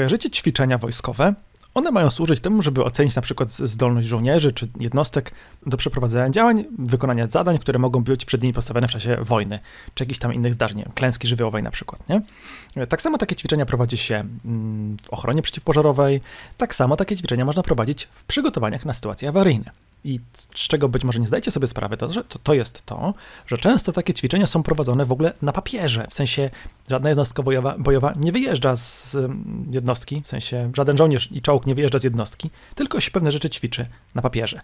kojarzycie ćwiczenia wojskowe? One mają służyć temu, żeby ocenić na przykład zdolność żołnierzy czy jednostek do przeprowadzenia działań, wykonania zadań, które mogą być przed nimi postawione w czasie wojny, czy jakichś tam innych zdarzeń, klęski żywiołowej na przykład. Nie? Tak samo takie ćwiczenia prowadzi się mm, w ochronie przeciwpożarowej, tak samo takie ćwiczenia można prowadzić w przygotowaniach na sytuacje awaryjne. I z czego być może nie zdajecie sobie sprawy, to, że to, to jest to, że często takie ćwiczenia są prowadzone w ogóle na papierze. W sensie żadna jednostka bojowa, bojowa nie wyjeżdża z mm, jednostki, w sensie żaden żołnierz i czołg nie wyjeżdża z jednostki, tylko się pewne rzeczy ćwiczy na papierze.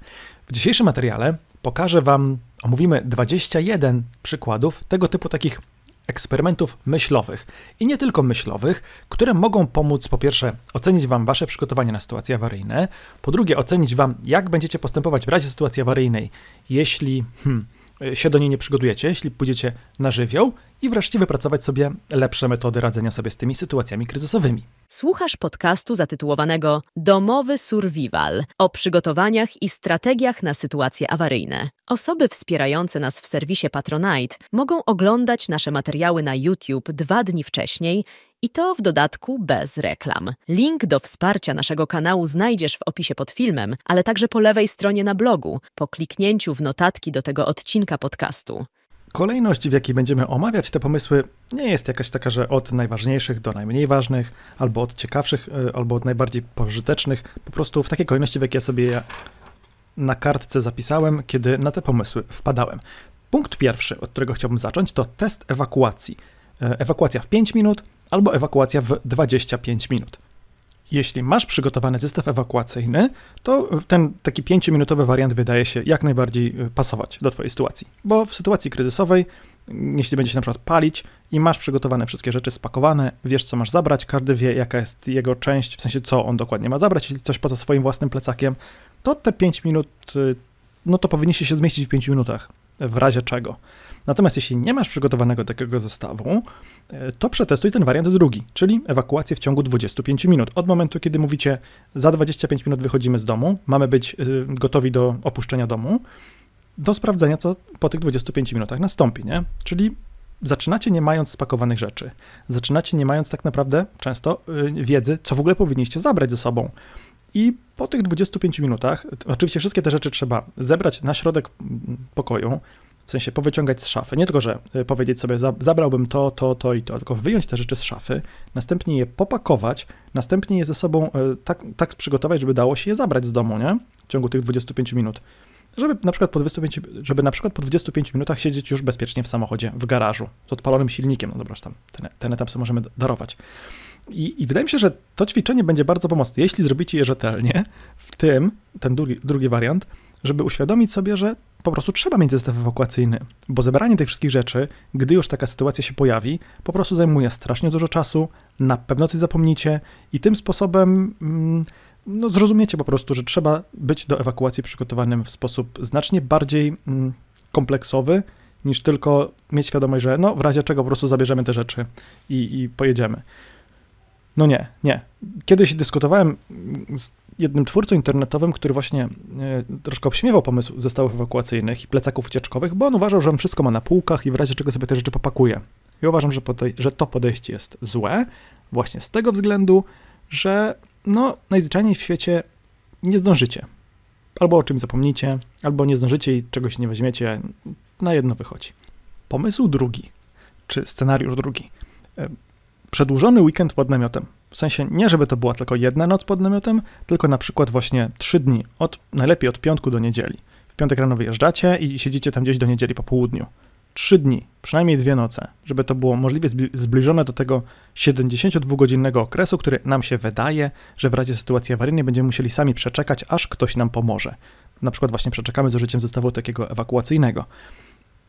W dzisiejszym materiale pokażę Wam, omówimy 21 przykładów tego typu takich eksperymentów myślowych i nie tylko myślowych, które mogą pomóc po pierwsze ocenić Wam Wasze przygotowanie na sytuacje awaryjne, po drugie ocenić Wam, jak będziecie postępować w razie sytuacji awaryjnej, jeśli hmm, E, się do niej nie przygotujecie, jeśli pójdziecie na żywioł i wreszcie wypracować sobie lepsze metody radzenia sobie z tymi sytuacjami kryzysowymi. Słuchasz podcastu zatytułowanego Domowy Survival o przygotowaniach i strategiach na sytuacje awaryjne. Osoby wspierające nas w serwisie Patronite mogą oglądać nasze materiały na YouTube dwa dni wcześniej i to w dodatku bez reklam. Link do wsparcia naszego kanału znajdziesz w opisie pod filmem, ale także po lewej stronie na blogu, po kliknięciu w notatki do tego odcinka podcastu. Kolejność, w jakiej będziemy omawiać te pomysły, nie jest jakaś taka, że od najważniejszych do najmniej ważnych, albo od ciekawszych, e, albo od najbardziej pożytecznych. Po prostu w takiej kolejności, w jakiej ja sobie na kartce zapisałem, kiedy na te pomysły wpadałem. Punkt pierwszy, od którego chciałbym zacząć, to test ewakuacji. E, ewakuacja w 5 minut, albo ewakuacja w 25 minut. Jeśli masz przygotowany zestaw ewakuacyjny, to ten taki 5-minutowy wariant wydaje się jak najbardziej y, pasować do Twojej sytuacji, bo w sytuacji kryzysowej, mm, jeśli będziesz na przykład palić i masz przygotowane wszystkie rzeczy spakowane, wiesz co masz zabrać, każdy wie jaka jest jego część, w sensie co on dokładnie ma zabrać, jeśli coś poza swoim własnym plecakiem, to te 5 minut, y, no to powinniście się zmieścić w 5 minutach, w razie czego. Natomiast jeśli nie masz przygotowanego takiego zestawu, e, to przetestuj ten wariant drugi, czyli ewakuację w ciągu 25 minut. Od momentu, kiedy mówicie za 25 minut wychodzimy z domu, mamy być e, gotowi do opuszczenia domu, do sprawdzenia, co po tych 25 minutach nastąpi, nie? Czyli zaczynacie nie mając spakowanych rzeczy. Zaczynacie nie mając tak naprawdę często e, wiedzy, co w ogóle powinniście zabrać ze sobą. I po tych 25 minutach, oczywiście wszystkie te rzeczy trzeba zebrać na środek mm, pokoju, w sensie powyciągać z szafy. Nie tylko, że y, powiedzieć sobie, zabrałbym to, to, to i to, tylko wyjąć te rzeczy z szafy, następnie je popakować, następnie je ze sobą y, tak, tak przygotować, żeby dało się je zabrać z domu, nie? W ciągu tych 25 minut. Żeby na, przykład po 25, żeby na przykład po 25 minutach siedzieć już bezpiecznie w samochodzie, w garażu, z odpalonym silnikiem. No dobra, tam ten, ten etap sobie możemy darować. I, I, wydaje mi się, że to ćwiczenie będzie bardzo pomocne, jeśli zrobicie je rzetelnie, w tym ten drugi, drugi wariant, żeby uświadomić sobie, że po prostu trzeba mieć zestaw ewakuacyjny, bo zebranie tych wszystkich rzeczy, gdy już taka sytuacja się pojawi, po prostu zajmuje strasznie dużo czasu, na pewno coś zapomnicie i tym sposobem mm, no, zrozumiecie po prostu, że trzeba być do ewakuacji przygotowanym w sposób znacznie bardziej mm, kompleksowy, niż tylko mieć świadomość, że no w razie czego po prostu zabierzemy te rzeczy i, i pojedziemy. No nie, nie. Kiedyś dyskutowałem z jednym twórcą internetowym, który właśnie e, troszkę obśmiewał pomysł zestawów ewakuacyjnych i plecaków ucieczkowych, bo on uważał, że on wszystko ma na półkach i w razie czego sobie te rzeczy popakuje. I uważam, że, podej- że to podejście jest złe, właśnie z tego względu, że no, najzwyczajniej w świecie nie zdążycie. Albo o czymś zapomnicie, albo nie zdążycie i czegoś nie weźmiecie. Na jedno wychodzi. Pomysł drugi, czy scenariusz drugi. E, przedłużony weekend pod namiotem. W sensie nie, żeby to była tylko jedna noc pod namiotem, tylko na przykład właśnie trzy dni, od, najlepiej od piątku do niedzieli. W piątek rano wyjeżdżacie i siedzicie tam gdzieś do niedzieli po południu. Trzy dni, przynajmniej dwie noce, żeby to było możliwie zbliżone do tego 72-godzinnego okresu, który nam się wydaje, że w razie sytuacji awaryjnej będziemy musieli sami przeczekać, aż ktoś nam pomoże. Na przykład właśnie przeczekamy z użyciem zestawu takiego ewakuacyjnego.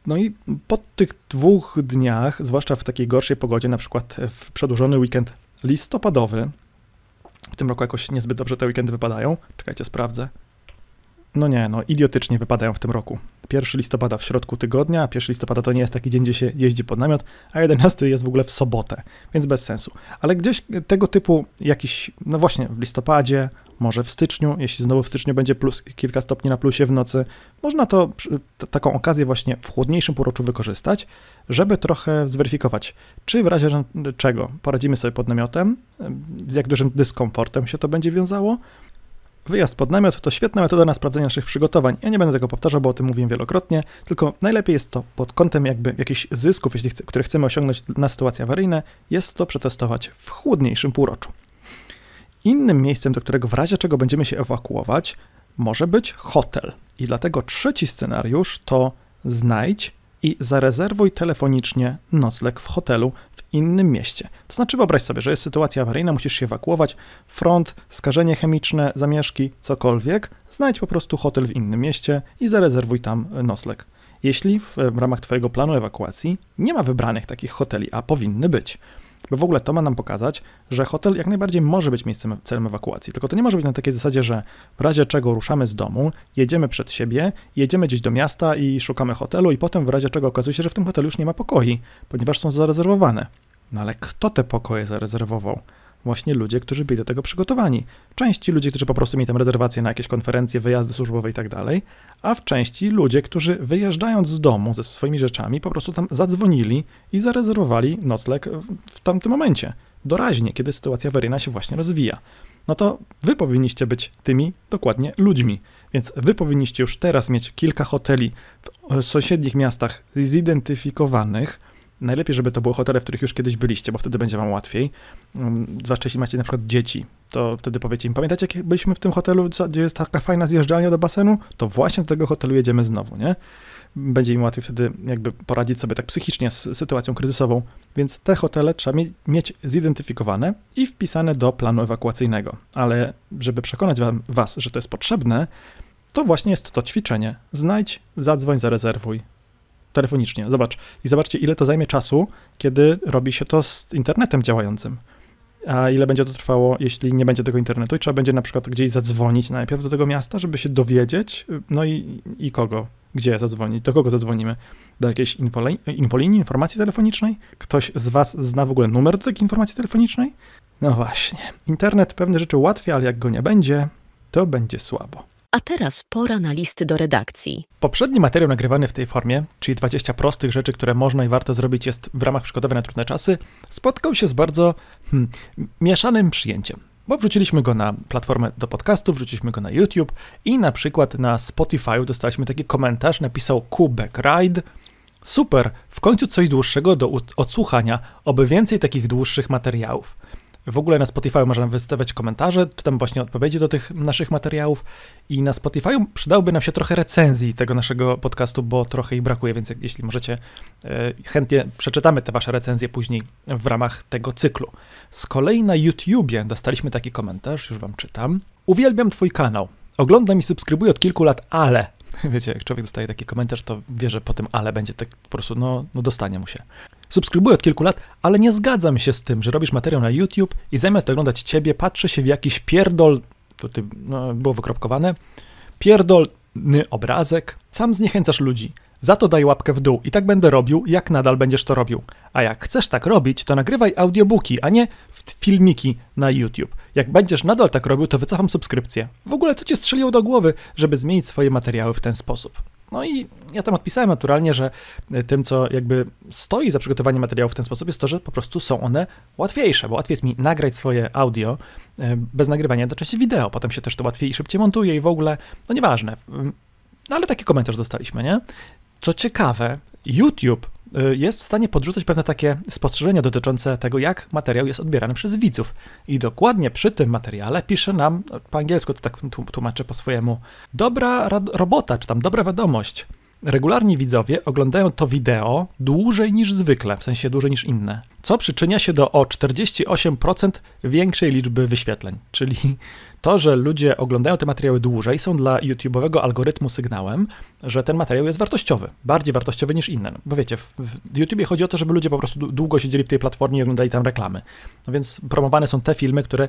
No i po tych dwóch dniach, zwłaszcza w takiej gorszej pogodzie, na przykład w przedłużony weekend listopadowy. W tym roku jakoś niezbyt dobrze te weekendy wypadają. Czekajcie, sprawdzę. No nie, no idiotycznie wypadają w tym roku. 1 listopada w środku tygodnia, 1 listopada to nie jest taki dzień, gdzie się jeździ pod namiot, a 11 jest w ogóle w sobotę, więc bez sensu. Ale gdzieś tego typu jakiś, no właśnie w listopadzie, może w styczniu, jeśli znowu w styczniu będzie plus kilka stopni na plusie w nocy, można to taką okazję właśnie w chłodniejszym półroczu wykorzystać, żeby trochę zweryfikować, czy w razie czego poradzimy sobie pod namiotem, z jak dużym dyskomfortem się to będzie wiązało. Wyjazd pod namiot to świetna metoda na sprawdzenie naszych przygotowań. Ja nie będę tego powtarzał, bo o tym mówiłem wielokrotnie, tylko najlepiej jest to pod kątem jakby jakichś zysków, jeśli chce, które chcemy osiągnąć na sytuacje awaryjne, jest to przetestować w chłodniejszym półroczu. Innym miejscem, do którego w razie czego będziemy się ewakuować, może być hotel. I dlatego trzeci scenariusz to znajdź i zarezerwuj telefonicznie nocleg w hotelu w innym mieście. To znaczy wyobraź sobie, że jest sytuacja awaryjna, musisz się ewakuować, front, skażenie chemiczne, zamieszki, cokolwiek, znajdź po prostu hotel w innym mieście i zarezerwuj tam nocleg. Jeśli w ramach Twojego planu ewakuacji nie ma wybranych takich hoteli, a powinny być, bo w ogóle to ma nam pokazać, że hotel jak najbardziej może być miejscem celem ewakuacji, tylko to nie może być na takiej zasadzie, że w razie czego ruszamy z domu, jedziemy przed siebie, jedziemy gdzieś do miasta i szukamy hotelu i potem w razie czego okazuje się, że w tym hotelu już nie ma pokoi, ponieważ są zarezerwowane. No ale kto te pokoje zarezerwował? właśnie ludzie, którzy byli do tego przygotowani. części ludzie, którzy po prostu mieli tam rezerwacje na jakieś konferencje, wyjazdy służbowe i tak dalej, a w części ludzie, którzy wyjeżdżając z domu ze swoimi rzeczami, po prostu tam zadzwonili i zarezerwowali nocleg w tamtym momencie, doraźnie, kiedy sytuacja Weryna się właśnie rozwija. No to wy powinniście być tymi dokładnie ludźmi. Więc wy powinniście już teraz mieć kilka hoteli w sąsiednich miastach zidentyfikowanych, Najlepiej, żeby to były hotele, w których już kiedyś byliście, bo wtedy będzie wam łatwiej. Mm, zwłaszcza jeśli macie na przykład dzieci, to wtedy powiecie im, pamiętacie, jak byliśmy w tym hotelu, gdzie jest taka fajna zjeżdżalnia do basenu? To właśnie do tego hotelu jedziemy znowu, nie? Będzie im łatwiej wtedy jakby poradzić sobie tak psychicznie z sytuacją kryzysową, więc te hotele trzeba mieć zidentyfikowane i wpisane do planu ewakuacyjnego. Ale żeby przekonać wam, was, że to jest potrzebne, to właśnie jest to ćwiczenie. Znajdź, zadzwoń, zarezerwuj, telefonicznie. Zobacz. I zobaczcie, ile to zajmie czasu, kiedy robi się to z internetem działającym. A ile będzie to trwało, jeśli nie będzie tego internetu i trzeba będzie na przykład gdzieś zadzwonić najpierw do tego miasta, żeby się dowiedzieć, no i, i kogo, gdzie zadzwonić, do kogo zadzwonimy? Do jakiejś infolini infolinii, informacji telefonicznej? Ktoś z was zna w ogóle numer do takiej informacji telefonicznej? No właśnie. Internet pewne rzeczy ułatwia, ale jak go nie będzie, to będzie słabo. A teraz pora na listy do redakcji. Poprzedni materiał nagrywany w tej formie, czyli 20 prostych rzeczy, które można i warto zrobić jest w ramach przygotowania na trudne czasy, spotkał się z bardzo hmm, mieszanym przyjęciem. Bo wrzuciliśmy go na platformę do podcastów, wrzuciliśmy go na YouTube i na przykład na Spotify dostaliśmy taki komentarz, napisał Kubek Ride. Super, w końcu coś dłuższego do odsłuchania, oby więcej takich dłuższych materiałów. W ogóle na Spotify można wystawiać komentarze, czy tam właśnie odpowiedzi do tych naszych materiałów. I na Spotify przydałby nam się trochę recenzji tego naszego podcastu, bo trochę ich brakuje, więc jeśli możecie, e, chętnie przeczytamy te wasze recenzje później w ramach tego cyklu. Z kolei na YouTubie dostaliśmy taki komentarz, już wam czytam. Uwielbiam twój kanał. Oglądam i subskrybuję od kilku lat, ale Wiecie, jak człowiek dostaje taki komentarz, to wie, że po tym ale będzie tak po prostu, no, no dostanie mu się. Subskrybuję od kilku lat, ale nie zgadzam się z tym, że robisz materiał na YouTube i zamiast oglądać ciebie, patrzę się w jakiś pierdol, tutaj no, było wykropkowane, pierdolny obrazek, sam zniechęcasz ludzi. Za to daj łapkę w dół i tak będę robił, jak nadal będziesz to robił. A jak chcesz tak robić, to nagrywaj audiobooki, a nie filmiki na YouTube. Jak będziesz nadal tak robił, to wycofam subskrypcję. W ogóle co cię strzeliło do głowy, żeby zmienić swoje materiały w ten sposób? No i ja tam odpisałem naturalnie, że e, tym, co jakby stoi za przygotowaniem materiałów w ten sposób, jest to, że po prostu są one łatwiejsze, bo łatwiej jest mi nagrać swoje audio e, bez nagrywania do części wideo. Potem się też to łatwiej i szybciej montuje i w ogóle, no nieważne. Mm, no ale taki komentarz dostaliśmy, nie? Co ciekawe, YouTube y, jest w stanie podrzucać pewne takie spostrzeżenia dotyczące tego, jak materiał jest odbierany przez widzów. I dokładnie przy tym materiale pisze nam, po angielsku to tak tłumaczę po swojemu, dobra robota, czy tam dobra wiadomość. Regularni widzowie oglądają to wideo dłużej niż zwykle, w sensie dłużej niż inne co przyczynia się do o 48% większej liczby wyświetleń. Czyli to, że ludzie oglądają te materiały dłużej, są dla YouTube'owego algorytmu sygnałem, że ten materiał jest wartościowy, bardziej wartościowy niż inne. No, bo wiecie, w, YouTubeie chodzi o to, żeby ludzie po prostu długo siedzieli w tej platformie i oglądali tam reklamy. No więc promowane są te filmy, które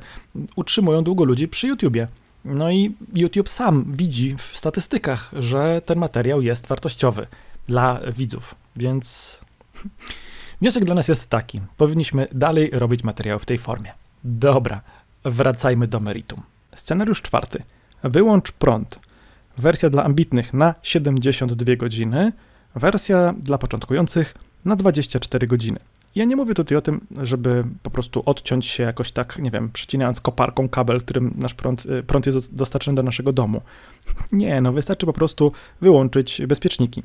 utrzymują długo ludzi przy YouTubie. No i YouTube sam widzi w statystykach, że ten materiał jest wartościowy dla widzów, więc Wniosek dla nas jest taki: powinniśmy dalej robić materiał w tej formie. Dobra, wracajmy do meritum. Scenariusz czwarty. Wyłącz prąd. Wersja dla ambitnych na 72 godziny, wersja dla początkujących na 24 godziny. Ja nie mówię tutaj o tym, żeby po prostu odciąć się jakoś tak, nie wiem, przecinając koparką kabel, którym nasz prąd, y, prąd jest dostarczany do naszego domu. Nie, no wystarczy po prostu wyłączyć bezpieczniki.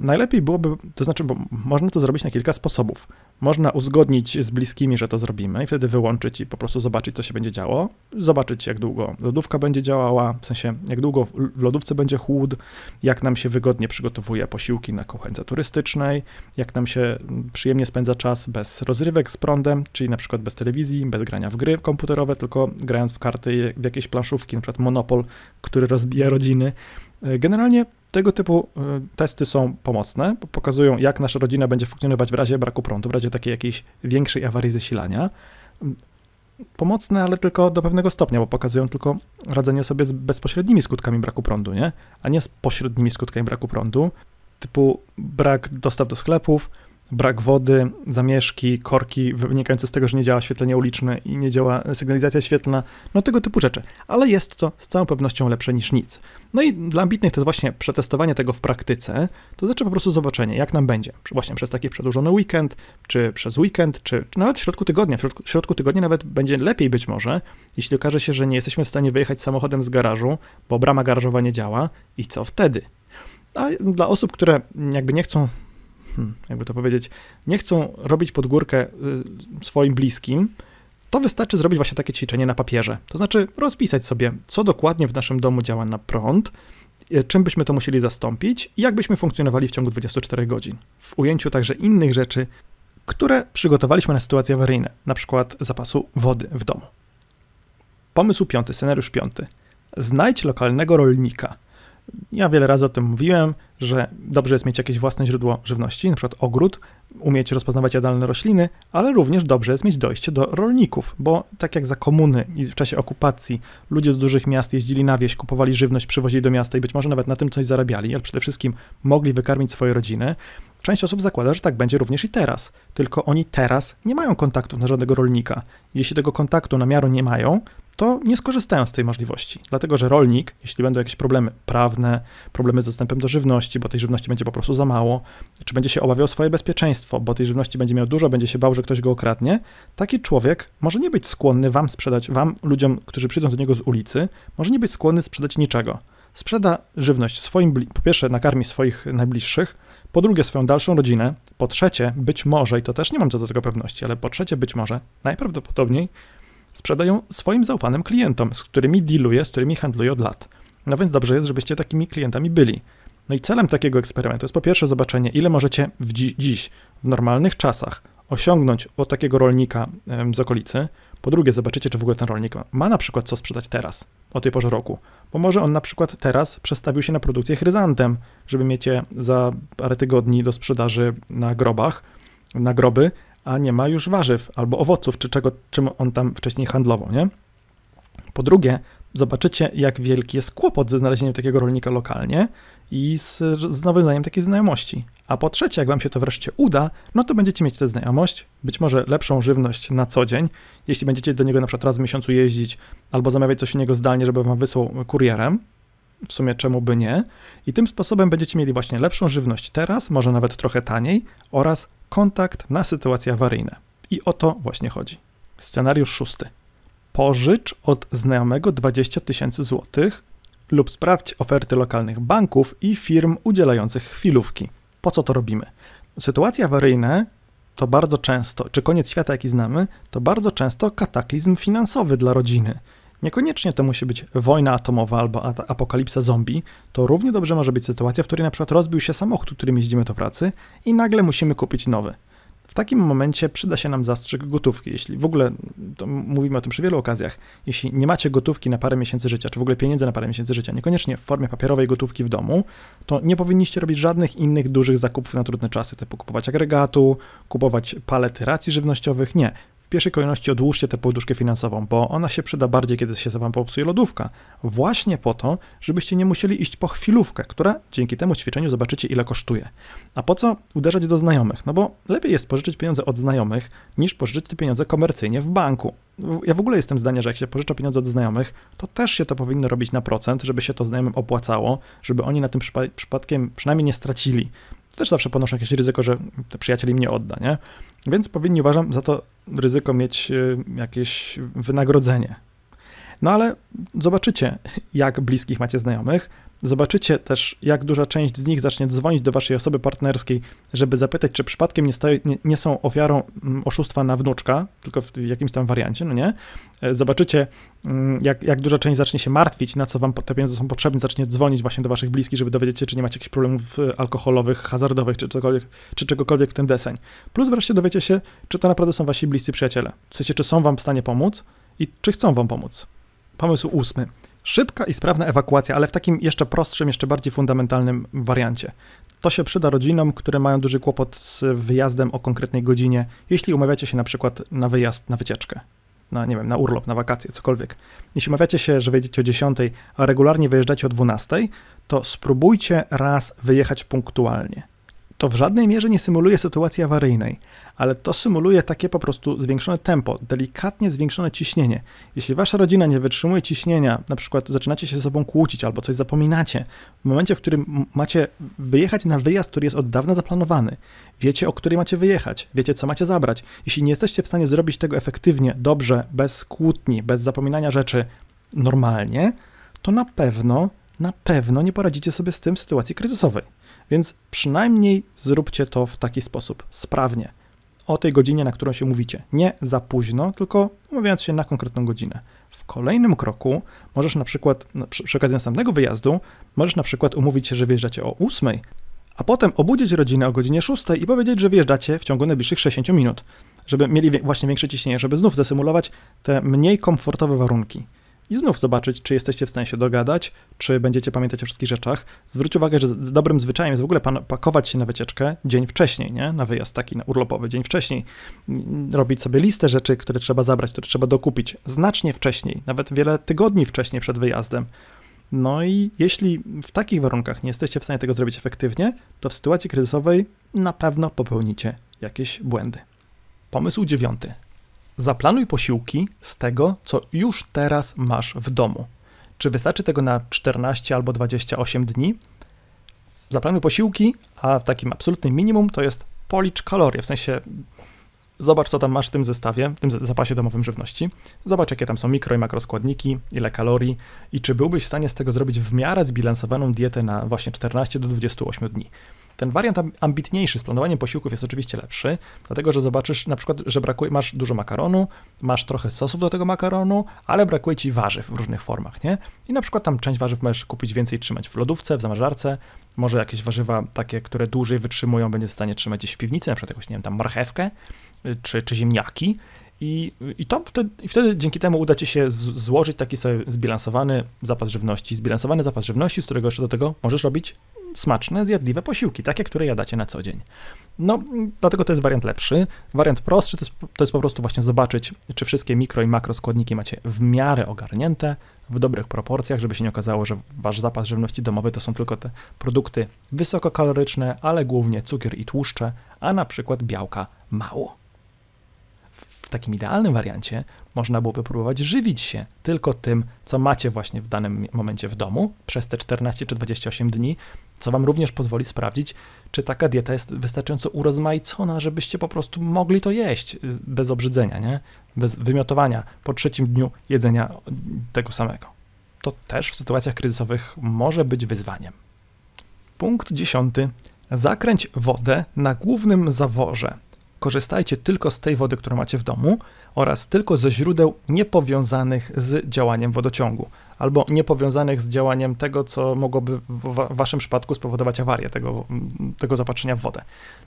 Najlepiej byłoby, to znaczy, bo można to zrobić na kilka sposobów. Można uzgodnić z bliskimi, że to zrobimy i wtedy wyłączyć i po prostu zobaczyć, co się będzie działo, zobaczyć, jak długo lodówka będzie działała, w sensie, jak długo w lodówce będzie chłód, jak nam się wygodnie przygotowuje posiłki na kuchence turystycznej, jak nam się przyjemnie spędza czas bez rozrywek z prądem, czyli na przykład bez telewizji, bez grania w gry komputerowe, tylko grając w karty w jakieś planszówki, na przykład Monopol, który rozbija rodziny. E, generalnie tego typu e, testy są pomocne, bo pokazują, jak nasza rodzina będzie funkcjonować w razie braku prądu, w razie takiej jakiejś większej awarii zasilania. Mm, pomocne, ale tylko do pewnego stopnia, bo pokazują tylko radzenie sobie z bezpośrednimi skutkami braku prądu, nie? a nie z pośrednimi skutkami braku prądu, typu brak dostaw do sklepów, brak wody, zamieszki, korki wynikające z tego, że nie działa świetlenie uliczne i nie działa sygnalizacja świetlna, no tego typu rzeczy. Ale jest to z całą pewnością lepsze niż nic. No i dla ambitnych to jest właśnie przetestowanie tego w praktyce, to znaczy po prostu zobaczenie, jak nam będzie. Właśnie przez taki przedłużony weekend, czy przez weekend, czy, czy nawet w środku tygodnia. W środku, w środku tygodnia nawet będzie lepiej być może, jeśli okaże się, że nie jesteśmy w stanie wyjechać samochodem z garażu, bo brama garażowa nie działa i co wtedy? A dla osób, które jakby nie chcą Hmm, jakby to powiedzieć, nie chcą robić pod górkę y, swoim bliskim, to wystarczy zrobić właśnie takie ćwiczenie na papierze. To znaczy rozpisać sobie, co dokładnie w naszym domu działa na prąd, y, czym byśmy to musieli zastąpić i jak byśmy funkcjonowali w ciągu 24 godzin. W ujęciu także innych rzeczy, które przygotowaliśmy na sytuacje awaryjne, na przykład zapasu wody w domu. Pomysł piąty, scenariusz piąty. Znajdź lokalnego rolnika – ja wiele razy o tym mówiłem, że dobrze jest mieć jakieś własne źródło żywności, np. ogród, umieć rozpoznawać jadalne rośliny, ale również dobrze jest mieć dojście do rolników, bo tak jak za komuny i w czasie okupacji ludzie z dużych miast jeździli na wieś, kupowali żywność, przywozili do miasta i być może nawet na tym coś zarabiali, ale przede wszystkim mogli wykarmić swoje rodziny. Część osób zakłada, że tak będzie również i teraz, tylko oni teraz nie mają kontaktów na żadnego rolnika. Jeśli tego kontaktu na miarę nie mają, to nie skorzystają z tej możliwości. Dlatego, że rolnik, jeśli będą jakieś problemy prawne, problemy z dostępem do żywności, bo tej żywności będzie po prostu za mało, czy będzie się obawiał swoje bezpieczeństwo, bo tej żywności będzie miał dużo, będzie się bał, że ktoś go okradnie, taki człowiek może nie być skłonny wam sprzedać, wam, ludziom, którzy przyjdą do niego z ulicy, może nie być skłonny sprzedać niczego. Sprzeda żywność swoim, po pierwsze nakarmi swoich najbliższych, po drugie swoją dalszą rodzinę, po trzecie być może, i to też nie mam co do tego pewności, ale po trzecie być może, najprawdopodobniej sprzedają swoim zaufanym klientom, z którymi dealuje, z którymi handluje od lat. No więc dobrze jest, żebyście takimi klientami byli. No i celem takiego eksperymentu jest po pierwsze zobaczenie, ile możecie w dziś, w normalnych czasach, osiągnąć od takiego rolnika z okolicy. Po drugie, zobaczycie, czy w ogóle ten rolnik ma na przykład co sprzedać teraz, o tej porze roku. Bo może on na przykład teraz przestawił się na produkcję chryzantem, żeby mieć je za parę tygodni do sprzedaży na grobach, na groby, a nie ma już warzyw albo owoców, czy czego, czym on tam wcześniej handlował, nie? Po drugie, zobaczycie, jak wielki jest kłopot ze znalezieniem takiego rolnika lokalnie i z, z nawiązaniem takiej znajomości. A po trzecie, jak wam się to wreszcie uda, no to będziecie mieć tę znajomość, być może lepszą żywność na co dzień, jeśli będziecie do niego na przykład raz w miesiącu jeździć albo zamawiać coś u niego zdalnie, żeby wam wysłał kurierem, w sumie czemu by nie. I tym sposobem będziecie mieli właśnie lepszą żywność teraz, może nawet trochę taniej, oraz kontakt na sytuacje awaryjne. I o to właśnie chodzi. Scenariusz szósty. Pożycz od znajomego 20 tysięcy złotych lub sprawdź oferty lokalnych banków i firm udzielających chwilówki. Po co to robimy? Sytuacje awaryjne to bardzo często, czy koniec świata jaki znamy, to bardzo często kataklizm finansowy dla rodziny. Niekoniecznie to musi być wojna atomowa albo apokalipsa zombie, to równie dobrze może być sytuacja, w której na przykład rozbił się samochód, którym jeździmy do pracy i nagle musimy kupić nowy. W takim momencie przyda się nam zastrzyk gotówki. Jeśli w ogóle, to mówimy o tym przy wielu okazjach, jeśli nie macie gotówki na parę miesięcy życia, czy w ogóle pieniędzy na parę miesięcy życia, niekoniecznie w formie papierowej gotówki w domu, to nie powinniście robić żadnych innych dużych zakupów na trudne czasy, typu kupować agregatu, kupować palety racji żywnościowych. Nie w pierwszej kolejności odłóżcie tę poduszkę finansową, bo ona się przyda bardziej, kiedy się za wam popsuje lodówka. Właśnie po to, żebyście nie musieli iść po chwilówkę, która dzięki temu ćwiczeniu zobaczycie, ile kosztuje. A po co uderzać do znajomych? No bo lepiej jest pożyczyć pieniądze od znajomych, niż pożyczyć te pieniądze komercyjnie w banku. Ja w ogóle jestem zdania, że jak się pożycza pieniądze od znajomych, to też się to powinno robić na procent, żeby się to znajomym opłacało, żeby oni na tym przypa przypadkiem przynajmniej nie stracili też zawsze ponoszą jakieś ryzyko, że przyjaciel im nie odda, nie? Więc powinni, uważam, za to ryzyko mieć y, jakieś wynagrodzenie. No ale zobaczycie, jak bliskich macie znajomych, Zobaczycie też, jak duża część z nich zacznie dzwonić do waszej osoby partnerskiej, żeby zapytać, czy przypadkiem nie, staje, nie, nie są ofiarą mm, oszustwa na wnuczka, tylko w jakimś tam wariancie, no nie? E, zobaczycie, mm, jak, jak duża część zacznie się martwić, na co wam te pieniądze są potrzebne, zacznie dzwonić właśnie do waszych bliskich, żeby dowiedzieć się, czy nie macie jakichś problemów e, alkoholowych, hazardowych, czy czegokolwiek, czy czegokolwiek w ten deseń. Plus wreszcie dowiecie się, czy to naprawdę są wasi bliscy przyjaciele. W sensie, czy są wam w stanie pomóc i czy chcą wam pomóc. Pomysł ósmy – Szybka i sprawna ewakuacja, ale w takim jeszcze prostszym, jeszcze bardziej fundamentalnym wariancie. To się przyda rodzinom, które mają duży kłopot z wyjazdem o konkretnej godzinie, jeśli umawiacie się na przykład na wyjazd, na wycieczkę, na nie wiem, na urlop, na wakacje, cokolwiek. Jeśli umawiacie się, że wyjdziecie o 10, a regularnie wyjeżdżacie o 12, to spróbujcie raz wyjechać punktualnie to w żadnej mierze nie symuluje sytuacji awaryjnej, ale to symuluje takie po prostu zwiększone tempo, delikatnie zwiększone ciśnienie. Jeśli wasza rodzina nie wytrzymuje ciśnienia, na przykład zaczynacie się ze sobą kłócić albo coś zapominacie, w momencie, w którym macie wyjechać na wyjazd, który jest od dawna zaplanowany, wiecie, o której macie wyjechać, wiecie, co macie zabrać. Jeśli nie jesteście w stanie zrobić tego efektywnie, dobrze, bez kłótni, bez zapominania rzeczy normalnie, to na pewno, na pewno nie poradzicie sobie z tym w sytuacji kryzysowej. Więc przynajmniej zróbcie to w taki sposób, sprawnie. O tej godzinie, na którą się mówicie. Nie za późno, tylko umawiając się na konkretną godzinę. W kolejnym kroku możesz na przykład, no, przy okazji następnego wyjazdu, możesz na przykład umówić się, że wyjeżdżacie o 8, a potem obudzić rodzinę o godzinie 6 i powiedzieć, że wyjeżdżacie w ciągu najbliższych 60 minut, żeby mieli właśnie większe ciśnienie, żeby znów zasymulować te mniej komfortowe warunki i znów zobaczyć, czy jesteście w stanie się dogadać, czy będziecie pamiętać o wszystkich rzeczach. Zwróć uwagę, że dobrym zwyczajem jest w ogóle pakować się na wycieczkę dzień wcześniej, nie? na wyjazd taki, na urlopowy dzień wcześniej. Mm, robić sobie listę rzeczy, które trzeba zabrać, które trzeba dokupić znacznie wcześniej, nawet wiele tygodni wcześniej przed wyjazdem. No i jeśli w takich warunkach nie jesteście w stanie tego zrobić efektywnie, to w sytuacji kryzysowej na pewno popełnicie jakieś błędy. Pomysł dziewiąty. Zaplanuj posiłki z tego, co już teraz masz w domu. Czy wystarczy tego na 14 albo 28 dni? Zaplanuj posiłki, a takim absolutnym minimum to jest policz kalorie, w sensie zobacz, co tam masz w tym zestawie, w tym zapasie domowym żywności. Zobacz, jakie tam są mikro i makroskładniki, ile kalorii i czy byłbyś w stanie z tego zrobić w miarę zbilansowaną dietę na właśnie 14 do 28 dni. Ten wariant ambitniejszy z planowaniem posiłków jest oczywiście lepszy, dlatego że zobaczysz na przykład, że brakuje, masz dużo makaronu, masz trochę sosów do tego makaronu, ale brakuje ci warzyw w różnych formach, nie? I na przykład tam część warzyw możesz kupić więcej, trzymać w lodówce, w zamrażarce, może jakieś warzywa takie, które dłużej wytrzymują, będzie w stanie trzymać gdzieś w piwnicy, na przykład jakąś, nie wiem, tam marchewkę y, czy, czy ziemniaki, i, i, to wtedy, i wtedy dzięki temu uda Ci się z, złożyć taki sobie zbilansowany zapas żywności, zbilansowany zapas żywności, z którego jeszcze do tego możesz robić smaczne, zjadliwe posiłki, takie, które jadacie na co dzień. No, dlatego to jest wariant lepszy. Wariant prostszy to jest, to jest po prostu właśnie zobaczyć, czy wszystkie mikro i makro składniki macie w miarę ogarnięte, w dobrych proporcjach, żeby się nie okazało, że wasz zapas żywności domowej to są tylko te produkty wysokokaloryczne, ale głównie cukier i tłuszcze, a na przykład białka mało w takim idealnym wariancie można byłoby próbować żywić się tylko tym, co macie właśnie w danym momencie w domu przez te 14 czy 28 dni, co Wam również pozwoli sprawdzić, czy taka dieta jest wystarczająco urozmaicona, żebyście po prostu mogli to jeść y, bez obrzydzenia, nie? bez wymiotowania po trzecim dniu jedzenia tego samego. To też w sytuacjach kryzysowych może być wyzwaniem. Punkt dziesiąty. Zakręć wodę na głównym zaworze Korzystajcie tylko z tej wody, którą macie w domu oraz tylko ze źródeł niepowiązanych z działaniem wodociągu albo niepowiązanych z działaniem tego, co mogłoby w waszym przypadku spowodować awarię tego, tego zapatrzenia w wodę.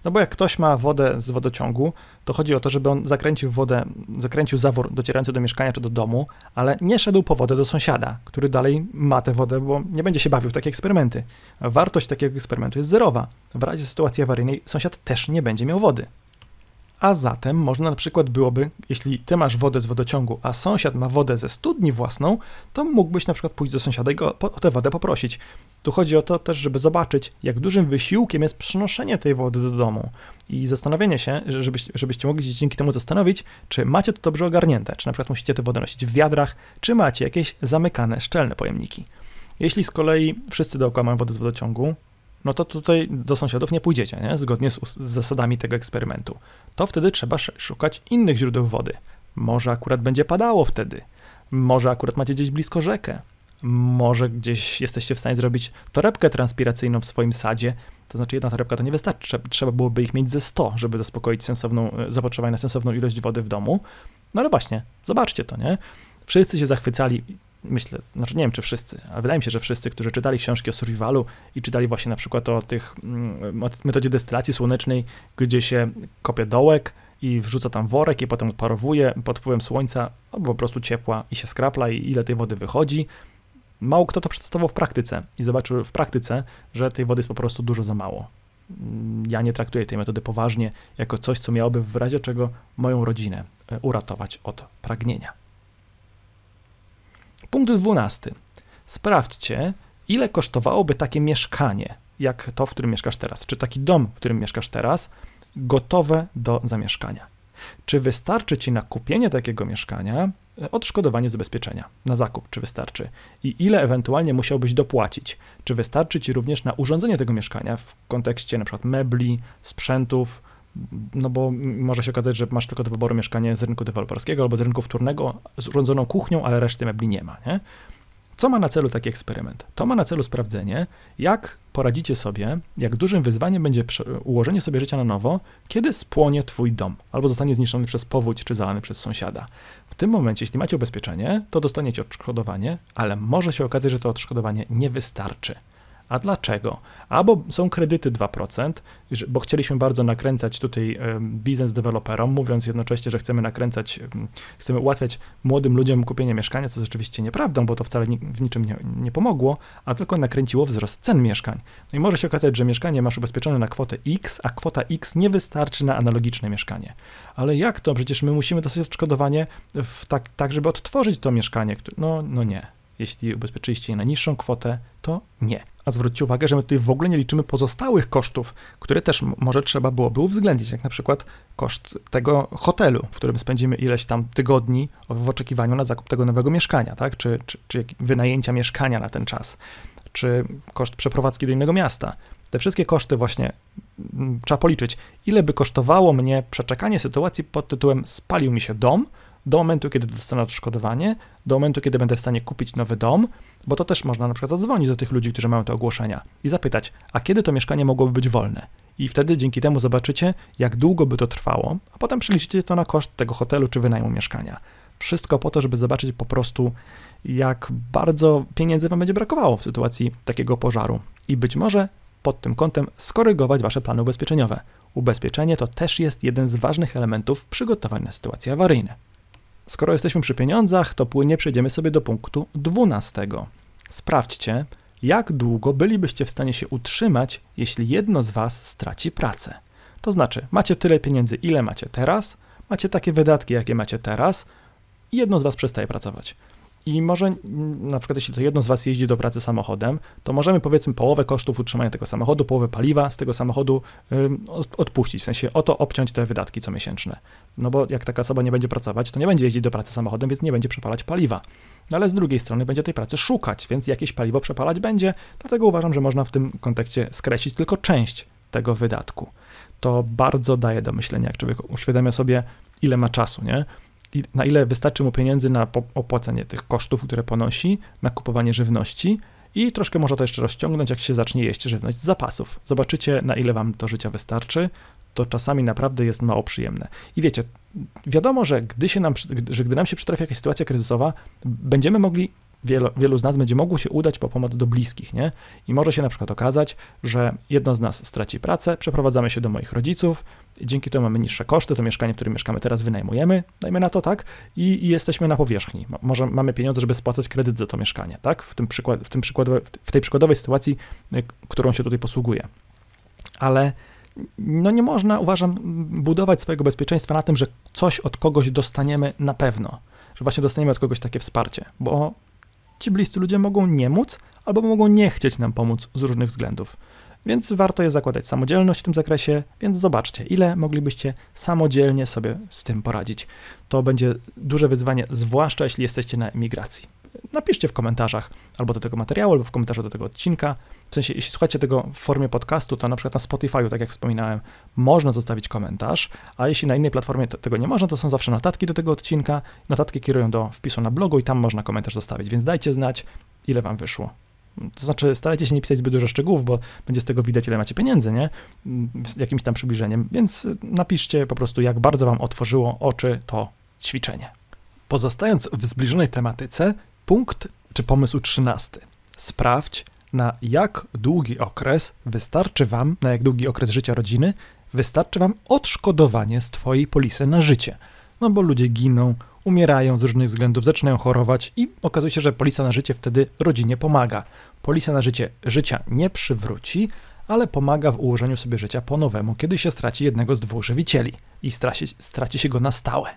No bo jak ktoś ma wodę z wodociągu, to chodzi o to, żeby on zakręcił wodę, zakręcił zawór docierający do mieszkania czy do domu, ale nie szedł po wodę do sąsiada, który dalej ma tę wodę, bo nie będzie się bawił w takie eksperymenty. Wartość takiego eksperymentu jest zerowa. W razie sytuacji awaryjnej sąsiad też nie będzie miał wody. A zatem można na przykład byłoby, jeśli ty masz wodę z wodociągu, a sąsiad ma wodę ze studni własną, to mógłbyś na przykład pójść do sąsiada i go o tę wodę poprosić. Tu chodzi o to też, żeby zobaczyć, jak dużym wysiłkiem jest przynoszenie tej wody do domu i zastanowienie się, żebyś, żebyście mogli się dzięki temu zastanowić, czy macie to dobrze ogarnięte, czy na przykład musicie tę wodę nosić w wiadrach, czy macie jakieś zamykane, szczelne pojemniki. Jeśli z kolei wszyscy dookoła mają wodę z wodociągu, no to tutaj do sąsiadów nie pójdziecie, nie? zgodnie z, z zasadami tego eksperymentu. To wtedy trzeba szukać innych źródeł wody. Może akurat będzie padało wtedy, może akurat macie gdzieś blisko rzekę, może gdzieś jesteście w stanie zrobić torebkę transpiracyjną w swoim sadzie. To znaczy, jedna torebka to nie wystarczy. Trzeba byłoby ich mieć ze 100, żeby zaspokoić sensowną, e, zapotrzebowanie na sensowną ilość wody w domu. No ale właśnie, zobaczcie to, nie? Wszyscy się zachwycali myślę, znaczy nie wiem czy wszyscy, ale wydaje mi się, że wszyscy, którzy czytali książki o survivalu i czytali właśnie na przykład o tych mm, o metodzie destylacji słonecznej, gdzie się kopie dołek i wrzuca tam worek i potem odparowuje pod wpływem słońca albo po prostu ciepła i się skrapla i ile tej wody wychodzi. Mało kto to przetestował w praktyce i zobaczył w praktyce, że tej wody jest po prostu dużo za mało. Mm, ja nie traktuję tej metody poważnie jako coś, co miałoby w razie czego moją rodzinę e, uratować od pragnienia. Punkt 12. Sprawdźcie, ile kosztowałoby takie mieszkanie, jak to, w którym mieszkasz teraz, czy taki dom, w którym mieszkasz teraz, gotowe do zamieszkania. Czy wystarczy ci na kupienie takiego mieszkania e, odszkodowanie z ubezpieczenia na zakup, czy wystarczy? I ile ewentualnie musiałbyś dopłacić? Czy wystarczy ci również na urządzenie tego mieszkania w kontekście np. mebli, sprzętów, no bo może się okazać, że masz tylko do wyboru mieszkanie z rynku deweloperskiego albo z rynku wtórnego z urządzoną kuchnią, ale reszty mebli nie ma, nie? Co ma na celu taki eksperyment? To ma na celu sprawdzenie, jak poradzicie sobie, jak dużym wyzwaniem będzie ułożenie sobie życia na nowo, kiedy spłonie twój dom albo zostanie zniszczony przez powódź czy zalany przez sąsiada. W tym momencie, jeśli macie ubezpieczenie, to dostaniecie odszkodowanie, ale może się okazać, że to odszkodowanie nie wystarczy. A dlaczego? Albo są kredyty 2%, bo chcieliśmy bardzo nakręcać tutaj biznes deweloperom, mówiąc jednocześnie, że chcemy nakręcać, chcemy ułatwiać młodym ludziom kupienie mieszkania, co jest oczywiście nieprawdą, bo to wcale w niczym nie, nie pomogło, a tylko nakręciło wzrost cen mieszkań. No i może się okazać, że mieszkanie masz ubezpieczone na kwotę X, a kwota X nie wystarczy na analogiczne mieszkanie. Ale jak to? Przecież my musimy dostać odszkodowanie tak, tak, żeby odtworzyć to mieszkanie. No, no nie. Jeśli ubezpieczyliście je na niższą kwotę, to nie. A zwróćcie uwagę, że my tutaj w ogóle nie liczymy pozostałych kosztów, które też może trzeba byłoby uwzględnić, jak na przykład koszt tego hotelu, w którym spędzimy ileś tam tygodni w oczekiwaniu na zakup tego nowego mieszkania, tak? czy, czy, czy wynajęcia mieszkania na ten czas, czy koszt przeprowadzki do innego miasta. Te wszystkie koszty właśnie trzeba policzyć, ile by kosztowało mnie przeczekanie sytuacji pod tytułem spalił mi się dom, do momentu, kiedy dostanę odszkodowanie, do momentu, kiedy będę w stanie kupić nowy dom, bo to też można na przykład zadzwonić do tych ludzi, którzy mają te ogłoszenia i zapytać, a kiedy to mieszkanie mogłoby być wolne? I wtedy dzięki temu zobaczycie, jak długo by to trwało, a potem przeliczycie to na koszt tego hotelu czy wynajmu mieszkania. Wszystko po to, żeby zobaczyć po prostu, jak bardzo pieniędzy Wam będzie brakowało w sytuacji takiego pożaru. I być może pod tym kątem skorygować Wasze plany ubezpieczeniowe. Ubezpieczenie to też jest jeden z ważnych elementów przygotowań na sytuacje awaryjne. Skoro jesteśmy przy pieniądzach, to płynnie przejdziemy sobie do punktu 12. Sprawdźcie, jak długo bylibyście w stanie się utrzymać, jeśli jedno z Was straci pracę. To znaczy, macie tyle pieniędzy, ile macie teraz, macie takie wydatki, jakie macie teraz, i jedno z Was przestaje pracować. I może mm, na przykład jeśli to jedno z Was jeździ do pracy samochodem, to możemy powiedzmy połowę kosztów utrzymania tego samochodu, połowę paliwa z tego samochodu odpuścić, w sensie oto obciąć te wydatki comiesięczne. No bo jak taka osoba nie będzie pracować, to nie będzie jeździć do pracy samochodem, więc nie będzie przepalać paliwa. No ale z drugiej strony będzie tej pracy szukać, więc jakieś paliwo przepalać będzie, dlatego uważam, że można w tym kontekście skreślić tylko część tego wydatku. To bardzo daje do myślenia, jak człowiek uświadamia sobie, ile ma czasu, nie? na ile wystarczy mu pieniędzy na opłacenie tych kosztów, które ponosi, na kupowanie żywności i troszkę można to jeszcze rozciągnąć, jak się zacznie jeść żywność z zapasów. Zobaczycie, na ile wam to życia wystarczy. To czasami naprawdę jest mało przyjemne. I wiecie, wiadomo, że gdy, się nam, że gdy nam się przytrafi jakaś sytuacja kryzysowa, będziemy mogli wielu, wielu z nas będzie mogło się udać po pomoc do bliskich, nie? I może się na przykład okazać, że jedno z nas straci pracę, przeprowadzamy się do moich rodziców, dzięki temu mamy niższe koszty, to mieszkanie, w którym mieszkamy teraz wynajmujemy, dajmy na to, tak? I, i jesteśmy na powierzchni. Może mamy pieniądze, żeby spłacać kredyt za to mieszkanie, tak? W, tym przykład, w, tym przykład, w tej przykładowej sytuacji, y, którą się tutaj posługuje. Ale no nie można, uważam, budować swojego bezpieczeństwa na tym, że coś od kogoś dostaniemy na pewno, że właśnie dostaniemy od kogoś takie wsparcie, bo ci bliscy ludzie mogą nie móc albo mogą nie chcieć nam pomóc z różnych względów. Więc warto je zakładać samodzielność w tym zakresie, więc zobaczcie, ile moglibyście samodzielnie sobie z tym poradzić. To będzie duże wyzwanie, zwłaszcza jeśli jesteście na emigracji napiszcie w komentarzach albo do tego materiału, albo w komentarzu do tego odcinka. W sensie, jeśli słuchacie tego w formie podcastu, to na przykład na Spotify'u, tak jak wspominałem, można zostawić komentarz, a jeśli na innej platformie tego nie można, to są zawsze notatki do tego odcinka. Notatki kierują do wpisu na blogu i tam można komentarz zostawić, więc dajcie znać, ile wam wyszło. To znaczy, starajcie się nie pisać zbyt dużo szczegółów, bo będzie z tego widać, ile macie pieniędzy, nie? Z jakimś tam przybliżeniem. Więc napiszcie po prostu, jak bardzo wam otworzyło oczy to ćwiczenie. Pozostając w zbliżonej tematyce, Punkt czy pomysł trzynasty. Sprawdź, na jak długi okres wystarczy Wam, na jak długi okres życia rodziny, wystarczy Wam odszkodowanie z Twojej polisy na życie. No bo ludzie giną, umierają z różnych względów, zaczynają chorować i okazuje się, że polisa na życie wtedy rodzinie pomaga. Polisa na życie życia nie przywróci, ale pomaga w ułożeniu sobie życia po nowemu, kiedy się straci jednego z dwóch żywicieli i straci, straci się go na stałe.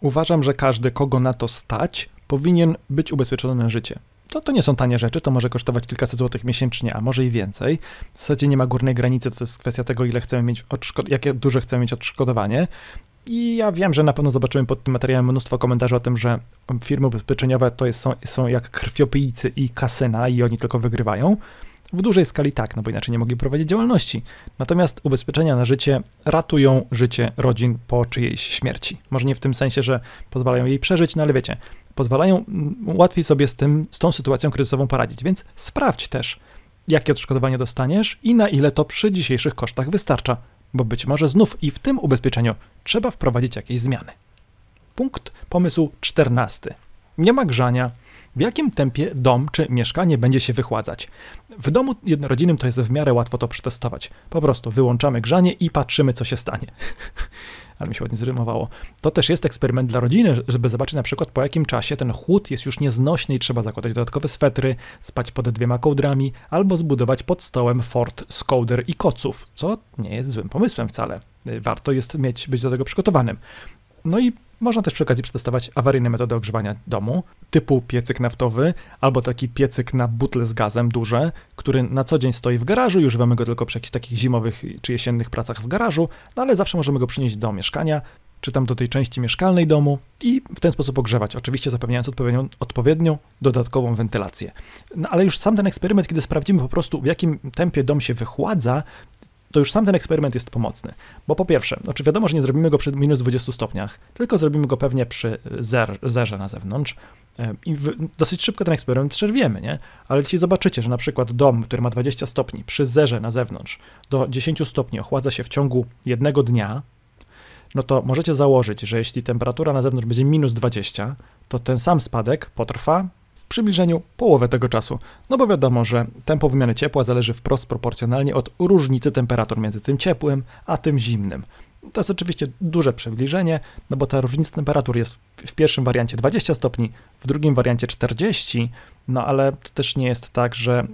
Uważam, że każdy, kogo na to stać, powinien być ubezpieczony na życie. To, to nie są tanie rzeczy, to może kosztować kilkaset złotych miesięcznie, a może i więcej. W zasadzie nie ma górnej granicy, to jest kwestia tego, ile chcemy mieć odszkod- jakie duże chcemy mieć odszkodowanie. I ja wiem, że na pewno zobaczymy pod tym materiałem mnóstwo komentarzy o tym, że firmy ubezpieczeniowe to jest, są, są jak krwiopijcy i kasyna i oni tylko wygrywają. W dużej skali tak, no bo inaczej nie mogli prowadzić działalności. Natomiast ubezpieczenia na życie ratują życie rodzin po czyjejś śmierci. Może nie w tym sensie, że pozwalają jej przeżyć, no ale wiecie, pozwalają łatwiej sobie z, tym, z tą sytuacją kryzysową poradzić. Więc sprawdź też, jakie odszkodowanie dostaniesz i na ile to przy dzisiejszych kosztach wystarcza, bo być może znów i w tym ubezpieczeniu trzeba wprowadzić jakieś zmiany. Punkt pomysłu 14. Nie ma grzania. W jakim tempie dom czy mieszkanie będzie się wychładzać? W domu jednorodzinnym to jest w miarę łatwo to przetestować. Po prostu wyłączamy grzanie i patrzymy, co się stanie. ale mi się ładnie zrymowało. To też jest eksperyment dla rodziny, żeby zobaczyć na przykład po jakim czasie ten chłód jest już nieznośny i trzeba zakładać dodatkowe swetry, spać pod dwiema kołdrami albo zbudować pod stołem fort z kołder i koców, co nie jest złym pomysłem wcale y, warto jest mieć, być do tego przygotowanym. No i można też przy okazji przetestować awaryjne metody ogrzewania domu, typu piecyk naftowy albo taki piecyk na butle z gazem duże, który na co dzień stoi w garażu i używamy go tylko przy jakichś takich zimowych czy jesiennych pracach w garażu, no ale zawsze możemy go przynieść do mieszkania czy tam do tej części mieszkalnej domu i w ten sposób ogrzewać, oczywiście zapewniając odpowiednią, odpowiednią dodatkową wentylację. No ale już sam ten eksperyment, kiedy sprawdzimy po prostu w jakim tempie dom się wychładza to już sam ten eksperyment jest pomocny. Bo po pierwsze, znaczy wiadomo, że nie zrobimy go przy minus 20 stopniach, tylko zrobimy go pewnie przy zer, zerze na zewnątrz e, i w, dosyć szybko ten eksperyment przerwiemy, nie? Ale jeśli zobaczycie, że na przykład dom, który ma 20 stopni, przy zerze na zewnątrz do 10 stopni ochładza się w ciągu jednego dnia, no to możecie założyć, że jeśli temperatura na zewnątrz będzie minus 20, to ten sam spadek potrwa przybliżeniu połowę tego czasu. No bo wiadomo, że tempo wymiany ciepła zależy wprost proporcjonalnie od różnicy temperatur między tym ciepłym a tym zimnym. To jest oczywiście duże przybliżenie, no bo ta różnica temperatur jest w pierwszym wariancie 20 stopni, w drugim wariancie 40, no ale to też nie jest tak, że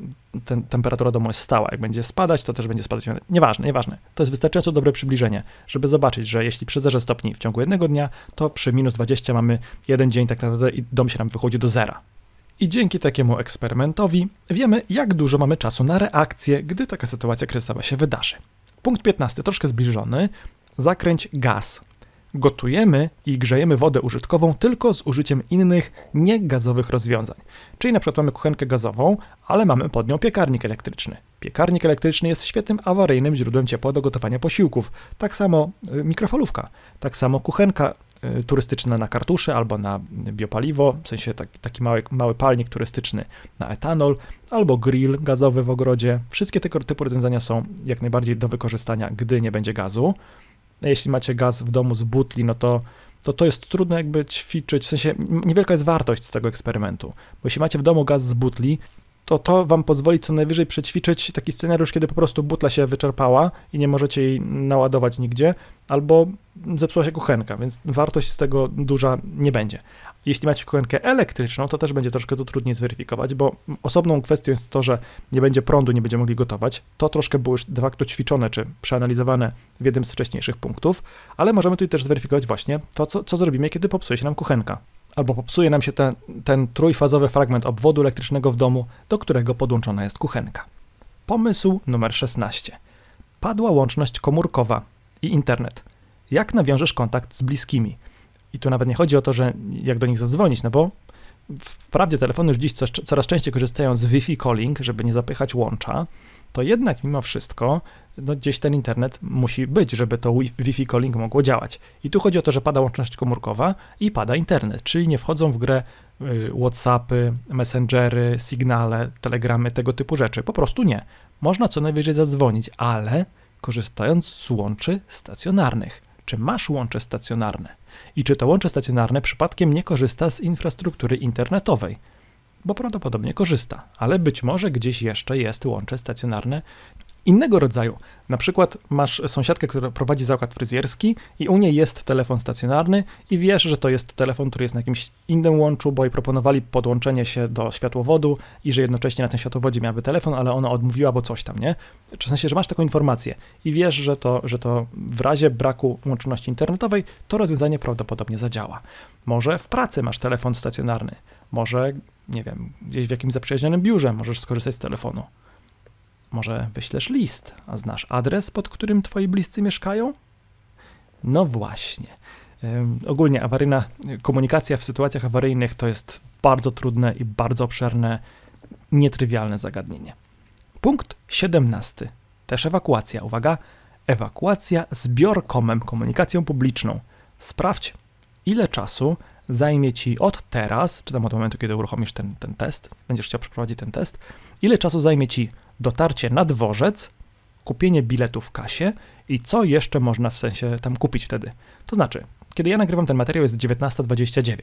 ten, temperatura domu jest stała. Jak będzie spadać, to też będzie spadać. Nieważne, nieważne. To jest wystarczająco dobre przybliżenie, żeby zobaczyć, że jeśli przy 0 stopni w ciągu jednego dnia, to przy minus 20 mamy jeden dzień tak naprawdę i dom się nam wychodzi do zera. I dzięki takiemu eksperymentowi wiemy, jak dużo mamy czasu na reakcję, gdy taka sytuacja kryzysowa się wydarzy. Punkt 15, troszkę zbliżony. Zakręć gaz. Gotujemy i grzejemy wodę użytkową tylko z użyciem innych, niegazowych rozwiązań. Czyli na przykład mamy kuchenkę gazową, ale mamy pod nią piekarnik elektryczny. Piekarnik elektryczny jest świetnym awaryjnym źródłem ciepła do gotowania posiłków. Tak samo y, mikrofalówka, tak samo kuchenka turystyczne na kartusze albo na biopaliwo, w sensie taki, taki mały, mały palnik turystyczny na etanol, albo grill gazowy w ogrodzie. Wszystkie tego typu rozwiązania są jak najbardziej do wykorzystania, gdy nie będzie gazu. Jeśli macie gaz w domu z butli, no to to to jest trudno jakby ćwiczyć, w sensie niewielka jest wartość z tego eksperymentu, bo jeśli macie w domu gaz z butli, to to wam pozwoli co najwyżej przećwiczyć taki scenariusz, kiedy po prostu butla się wyczerpała i nie możecie jej naładować nigdzie, albo zepsuła się kuchenka, więc wartość z tego duża nie będzie. Jeśli macie kuchenkę elektryczną, to też będzie troszkę to trudniej zweryfikować, bo osobną kwestią jest to, że nie będzie prądu, nie będziemy mogli gotować. To troszkę było już de facto ćwiczone czy przeanalizowane w jednym z wcześniejszych punktów, ale możemy tutaj też zweryfikować właśnie to, co, co zrobimy, kiedy popsuje się nam kuchenka albo popsuje nam się ten, ten trójfazowy fragment obwodu elektrycznego w domu, do którego podłączona jest kuchenka. Pomysł numer 16. Padła łączność komórkowa i internet. Jak nawiążesz kontakt z bliskimi? I tu nawet nie chodzi o to, że jak do nich zadzwonić, no bo wprawdzie telefony już dziś coraz częściej korzystają z Wi-Fi calling, żeby nie zapychać łącza, to jednak mimo wszystko no gdzieś ten internet musi być, żeby to Wi-Fi calling mogło działać. I tu chodzi o to, że pada łączność komórkowa i pada internet, czyli nie wchodzą w grę y, WhatsAppy, Messengery, Signale, Telegramy, tego typu rzeczy. Po prostu nie. Można co najwyżej zadzwonić, ale korzystając z łączy stacjonarnych. Czy masz łącze stacjonarne? I czy to łącze stacjonarne przypadkiem nie korzysta z infrastruktury internetowej? bo prawdopodobnie korzysta, ale być może gdzieś jeszcze jest łącze stacjonarne innego rodzaju. Na przykład masz sąsiadkę, która prowadzi zakład fryzjerski i u niej jest telefon stacjonarny i wiesz, że to jest telefon, który jest na jakimś innym łączu, bo jej proponowali podłączenie się do światłowodu i że jednocześnie na tym światłowodzie miałaby telefon, ale ona odmówiła, bo coś tam, nie? W sensie, że masz taką informację i wiesz, że to, że to w razie braku łączności internetowej to rozwiązanie prawdopodobnie zadziała. Może w pracy masz telefon stacjonarny może, nie wiem, gdzieś w jakimś zaprzyjaźnionym biurze możesz skorzystać z telefonu. Może wyślesz list, a znasz adres, pod którym twoi bliscy mieszkają? No właśnie. Ogólnie awaryjna komunikacja w sytuacjach awaryjnych to jest bardzo trudne i bardzo obszerne, nietrywialne zagadnienie. Punkt 17. Też ewakuacja. Uwaga, ewakuacja zbiorkomem, komunikacją publiczną. Sprawdź, ile czasu zajmie ci od teraz, czy tam od momentu, kiedy uruchomisz ten, ten test, będziesz chciał przeprowadzić ten test, ile czasu zajmie ci dotarcie na dworzec, kupienie biletu w kasie i co jeszcze można w sensie tam kupić wtedy. To znaczy, kiedy ja nagrywam ten materiał jest 19.29.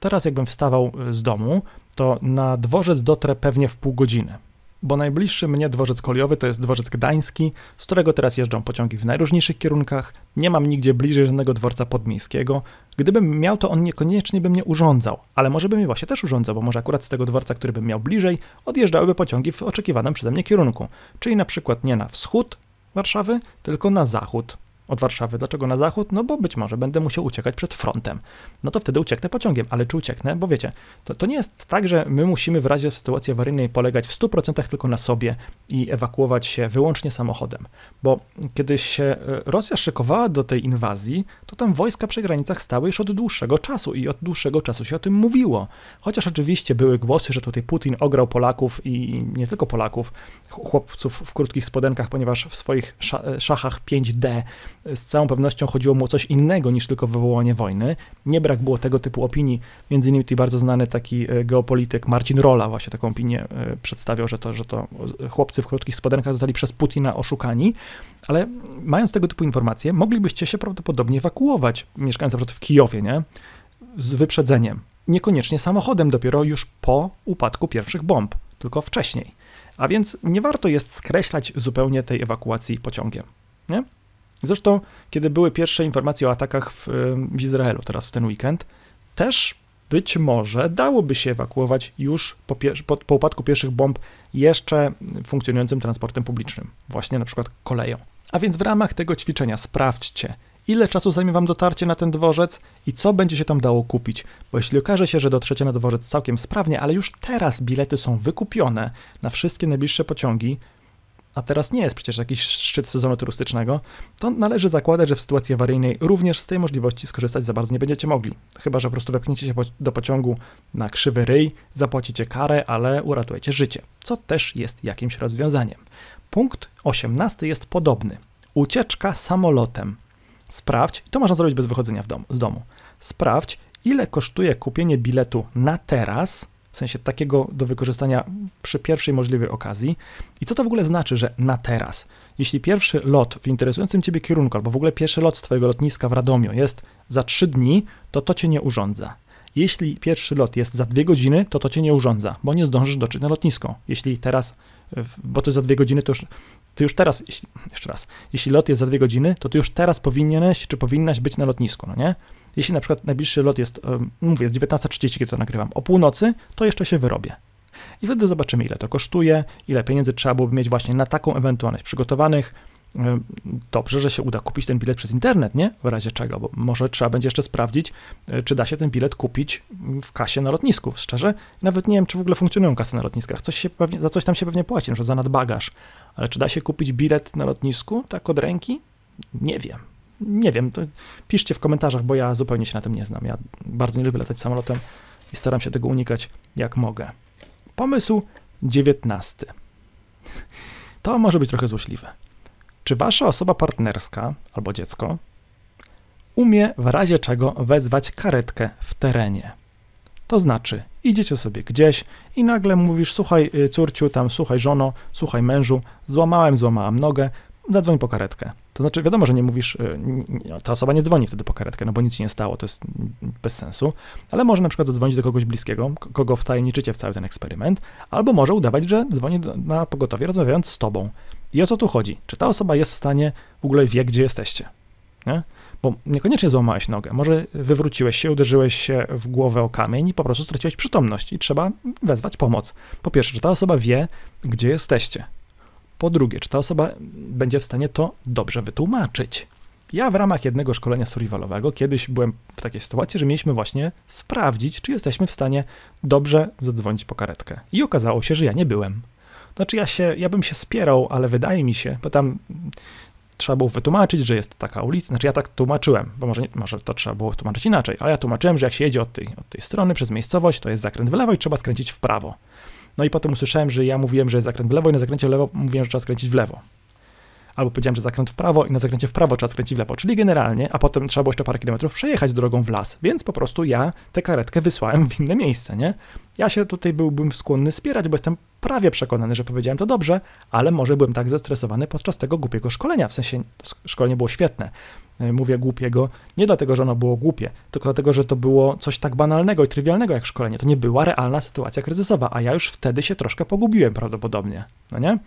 Teraz jakbym wstawał y, z domu, to na dworzec dotrę pewnie w pół godziny. Bo najbliższy mnie dworzec kolejowy to jest dworzec gdański, z którego teraz jeżdżą pociągi w najróżniejszych kierunkach. Nie mam nigdzie bliżej żadnego dworca podmiejskiego, Gdybym miał, to on niekoniecznie by mnie urządzał, ale może by mnie właśnie też urządzał, bo może akurat z tego dworca, który bym miał bliżej, odjeżdżałyby pociągi w oczekiwanym przeze mnie kierunku, czyli na przykład nie na wschód Warszawy, tylko na zachód od Warszawy. Dlaczego na zachód? No bo być może będę musiał uciekać przed frontem. No to wtedy ucieknę pociągiem, ale czy ucieknę? Bo wiecie, to, to nie jest tak, że my musimy w razie sytuacji awaryjnej polegać w 100% tylko na sobie i ewakuować się wyłącznie samochodem. Bo kiedy się e, Rosja szykowała do tej inwazji, to tam wojska przy granicach stały już od dłuższego czasu i od dłuższego czasu się o tym mówiło. Chociaż oczywiście były głosy, że tutaj Putin ograł Polaków i nie tylko Polaków, chłopców w krótkich spodenkach, ponieważ w swoich szachach 5D z całą pewnością chodziło mu o coś innego niż tylko wywołanie wojny. Nie brak było tego typu opinii. Między innymi tutaj bardzo znany taki e, geopolityk Marcin Rola właśnie taką opinię e, przedstawiał, że to, że to chłopcy w krótkich spodenkach zostali przez Putina oszukani, ale mając tego typu informacje, moglibyście się prawdopodobnie ewakuować, mieszkając na przykład w Kijowie, nie? Z wyprzedzeniem. Niekoniecznie samochodem, dopiero już po upadku pierwszych bomb, tylko wcześniej. A więc nie warto jest skreślać zupełnie tej ewakuacji pociągiem. Nie? Zresztą, kiedy były pierwsze informacje o atakach w, w Izraelu teraz w ten weekend, też być może dałoby się ewakuować już po, pier- po, po, upadku pierwszych bomb jeszcze funkcjonującym transportem publicznym, właśnie na przykład koleją. A więc w ramach tego ćwiczenia sprawdźcie, ile czasu zajmie Wam dotarcie na ten dworzec i co będzie się tam dało kupić, bo jeśli okaże się, że dotrzecie na dworzec całkiem sprawnie, ale już teraz bilety są wykupione na wszystkie najbliższe pociągi, a teraz nie jest przecież jakiś szczyt sezonu turystycznego, to należy zakładać, że w sytuacji awaryjnej również z tej możliwości skorzystać za bardzo nie będziecie mogli. Chyba, że po prostu wepchniecie się do pociągu na krzywy ryj, zapłacicie karę, ale uratujecie życie, co też jest jakimś rozwiązaniem. Punkt 18 jest podobny. Ucieczka samolotem. Sprawdź, to można zrobić bez wychodzenia dom, z domu. Sprawdź, ile kosztuje kupienie biletu na teraz w sensie takiego do wykorzystania przy pierwszej możliwej okazji. I co to w ogóle znaczy, że na teraz? Jeśli pierwszy lot w interesującym Ciebie kierunku, albo w ogóle pierwszy lot z Twojego lotniska w Radomiu jest za 3 dni, to to Cię nie urządza. Jeśli pierwszy lot jest za 2 godziny, to to Cię nie urządza, bo nie zdążysz dotrzeć na lotnisko. Jeśli teraz bo to za dwie godziny, to już, ty już teraz, jeśli, jeszcze raz, jeśli lot jest za dwie godziny, to ty już teraz powinieneś, czy powinnaś być na lotnisku, no nie? Jeśli na przykład najbliższy lot jest, mówię, jest 19.30, kiedy to nagrywam, o północy, to jeszcze się wyrobię. I wtedy zobaczymy, ile to kosztuje, ile pieniędzy trzeba byłoby mieć właśnie na taką ewentualność przygotowanych, E, dobrze, że się uda kupić ten bilet przez internet, nie? W razie czego, bo może trzeba będzie jeszcze sprawdzić, e, czy da się ten bilet kupić mm, w kasie na lotnisku. Szczerze, nawet nie wiem, czy w ogóle funkcjonują kasy na lotniskach. Coś się pewnie, za coś tam się pewnie płaci, Że za nadbagaż. Ale czy da się kupić bilet na lotnisku tak od ręki? Nie wiem. Nie wiem, to piszcie w komentarzach, bo ja zupełnie się na tym nie znam. Ja bardzo nie lubię latać samolotem i staram się tego unikać jak mogę. Pomysł dziewiętnasty. To może być trochę złośliwe czy wasza osoba partnerska albo dziecko umie w razie czego wezwać karetkę w terenie. To znaczy, idziecie sobie gdzieś i nagle mówisz: Słuchaj, y, córciu, tam, słuchaj, żono, słuchaj, mężu, złamałem, złamałam nogę, zadzwoń po karetkę. To znaczy, wiadomo, że nie mówisz, y, ta osoba nie dzwoni wtedy po karetkę, no bo nic się nie stało, to jest bez sensu, ale może na przykład zadzwonić do kogoś bliskiego, kogo wtajemniczycie w cały ten eksperyment, albo może udawać, że dzwoni na pogotowie, rozmawiając z tobą. I o co tu chodzi? Czy ta osoba jest w stanie, w ogóle wie, gdzie jesteście? Nie? Bo niekoniecznie złamałeś nogę, może wywróciłeś się, uderzyłeś się w głowę o kamień i po prostu straciłeś przytomność i trzeba wezwać pomoc. Po pierwsze, czy ta osoba wie, gdzie jesteście? Po drugie, czy ta osoba będzie w stanie to dobrze wytłumaczyć? Ja w ramach jednego szkolenia survivalowego kiedyś byłem w takiej sytuacji, że mieliśmy właśnie sprawdzić, czy jesteśmy w stanie dobrze zadzwonić po karetkę. I okazało się, że ja nie byłem. Znaczy ja się, ja bym się spierał, ale wydaje mi się, bo tam trzeba było wytłumaczyć, że jest taka ulica, znaczy ja tak tłumaczyłem, bo może, nie, może to trzeba było tłumaczyć inaczej, ale ja tłumaczyłem, że jak się jedzie od tej, od tej strony przez miejscowość, to jest zakręt w lewo i trzeba skręcić w prawo. No i potem usłyszałem, że ja mówiłem, że jest zakręt w lewo i na zakręcie w lewo mówiłem, że trzeba skręcić w lewo albo powiedziałem, że zakręt w prawo i na zakręcie w prawo trzeba skręcić w lewo, czyli generalnie, a potem trzeba było jeszcze parę kilometrów przejechać drogą w las, więc po prostu ja tę karetkę wysłałem w inne miejsce, nie? Ja się tutaj byłbym skłonny spierać, bo jestem prawie przekonany, że powiedziałem to dobrze, ale może byłem tak zestresowany podczas tego głupiego szkolenia, w sensie szkolenie było świetne, e, mówię głupiego, nie dlatego, że ono było głupie, tylko dlatego, że to było coś tak banalnego i trywialnego jak szkolenie. To nie była realna sytuacja kryzysowa, a ja już wtedy się troszkę pogubiłem prawdopodobnie, no nie?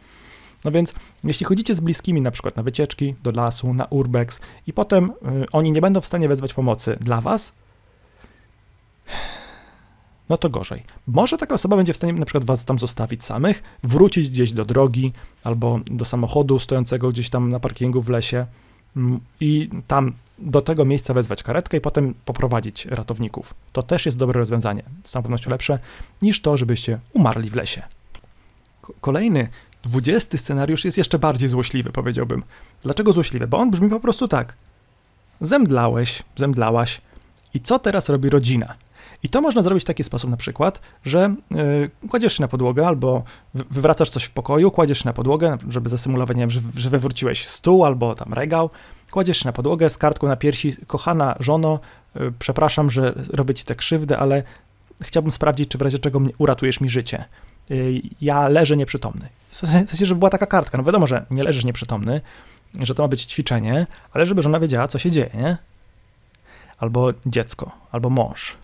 No więc jeśli chodzicie z bliskimi na przykład na wycieczki, do lasu, na urbex i potem y, oni nie będą w stanie wezwać pomocy dla was, no to gorzej. Może taka osoba będzie w stanie na przykład was tam zostawić samych, wrócić gdzieś do drogi albo do samochodu stojącego gdzieś tam na parkingu w lesie mm, i tam do tego miejsca wezwać karetkę i potem poprowadzić ratowników. To też jest dobre rozwiązanie, z całą pewnością lepsze niż to, żebyście umarli w lesie. Kolejny Dwudziesty scenariusz jest jeszcze bardziej złośliwy, powiedziałbym. Dlaczego złośliwy? Bo on brzmi po prostu tak. Zemdlałeś, zemdlałaś. I co teraz robi rodzina? I to można zrobić w taki sposób na przykład, że yy, kładziesz się na podłogę albo wywracasz coś w pokoju, kładziesz się na podłogę, żeby zasymulować, nie wiem, że, że wywróciłeś stół albo tam regał, kładziesz się na podłogę z kartką na piersi, kochana żono, yy, przepraszam, że robię ci tę krzywdę, ale chciałbym sprawdzić, czy w razie czego uratujesz mi życie. Y, ja leżę nieprzytomny. W sensie, żeby była taka kartka. No wiadomo, że nie leżysz nieprzytomny, że to ma być ćwiczenie, ale żeby żona wiedziała, co się dzieje, nie? Albo dziecko, albo mąż.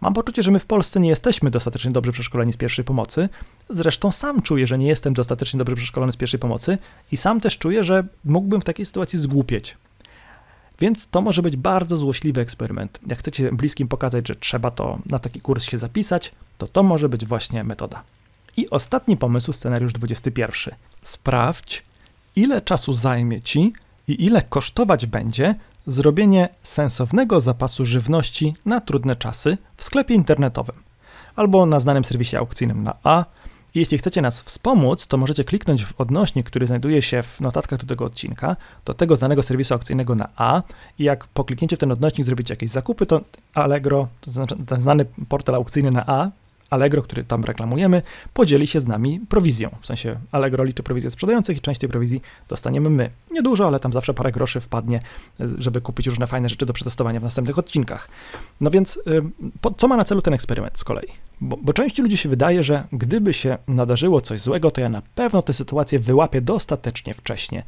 Mam poczucie, że my w Polsce nie jesteśmy dostatecznie dobrze przeszkoleni z pierwszej pomocy. Zresztą sam czuję, że nie jestem dostatecznie dobrze przeszkolony z pierwszej pomocy i sam też czuję, że mógłbym w takiej sytuacji zgłupieć. Więc to może być bardzo złośliwy eksperyment. Jak chcecie bliskim pokazać, że trzeba to na taki kurs się zapisać, to to może być właśnie metoda. I ostatni pomysł, scenariusz 21. Sprawdź, ile czasu zajmie ci i ile kosztować będzie zrobienie sensownego zapasu żywności na trudne czasy w sklepie internetowym albo na znanym serwisie aukcyjnym na A jeśli chcecie nas wspomóc, to możecie kliknąć w odnośnik, który znajduje się w notatkach do tego odcinka, do tego znanego serwisu aukcyjnego na A i jak po kliknięciu w ten odnośnik zrobicie jakieś zakupy, to Allegro, to znaczy ten znany portal aukcyjny na A, Allegro, który tam reklamujemy, podzieli się z nami prowizją. W sensie Allegro liczy prowizję sprzedających i część tej prowizji dostaniemy my. Niedużo, ale tam zawsze parę groszy wpadnie, żeby kupić różne fajne rzeczy do przetestowania w następnych odcinkach. No więc, y, co ma na celu ten eksperyment z kolei? Bo, bo części ludzi się wydaje, że gdyby się nadarzyło coś złego, to ja na pewno tę sytuację wyłapię dostatecznie wcześnie